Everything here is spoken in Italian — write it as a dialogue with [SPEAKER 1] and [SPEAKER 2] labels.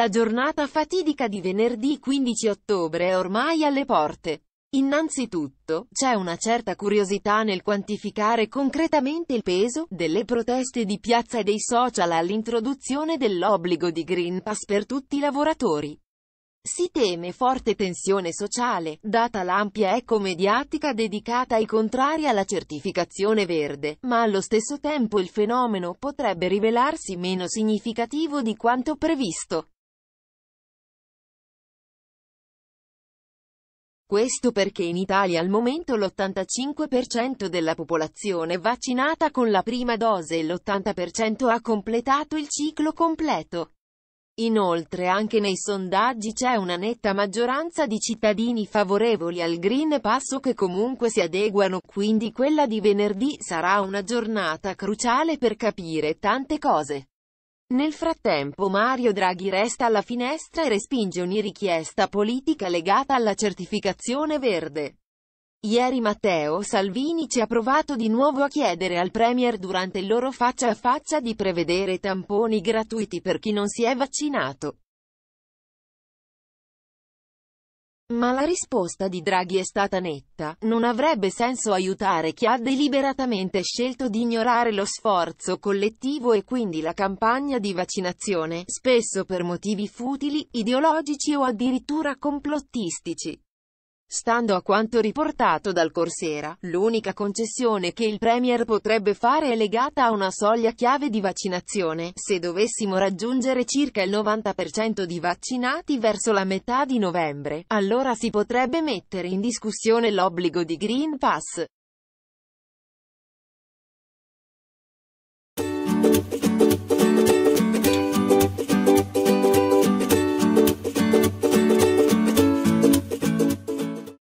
[SPEAKER 1] La giornata fatidica di venerdì 15 ottobre è ormai alle porte. Innanzitutto, c'è una certa curiosità nel quantificare concretamente il peso delle proteste di piazza e dei social all'introduzione dell'obbligo di Green Pass per tutti i lavoratori. Si teme forte tensione sociale, data l'ampia eco mediatica dedicata ai contrari alla certificazione verde, ma allo stesso tempo il fenomeno potrebbe rivelarsi meno significativo di quanto previsto.
[SPEAKER 2] Questo perché in Italia al momento
[SPEAKER 1] l'85% della popolazione è vaccinata con la prima dose e l'80% ha completato il ciclo completo. Inoltre anche nei sondaggi c'è una netta maggioranza di cittadini favorevoli al Green Pass o che comunque si adeguano, quindi quella di venerdì sarà una giornata cruciale per capire tante cose. Nel frattempo Mario Draghi resta alla finestra e respinge ogni richiesta politica legata alla certificazione verde. Ieri Matteo Salvini ci ha provato di nuovo a chiedere al Premier durante il loro faccia a faccia di prevedere tamponi gratuiti per chi non si è vaccinato.
[SPEAKER 2] Ma la risposta di Draghi è stata netta,
[SPEAKER 1] non avrebbe senso aiutare chi ha deliberatamente scelto di ignorare lo sforzo collettivo e quindi la campagna di vaccinazione, spesso per motivi futili, ideologici o addirittura complottistici. Stando a quanto riportato dal Corsera, l'unica concessione che il Premier potrebbe fare è legata a una soglia chiave di vaccinazione. Se dovessimo raggiungere circa il 90% di vaccinati verso la metà di novembre, allora si potrebbe mettere in discussione l'obbligo
[SPEAKER 2] di Green Pass.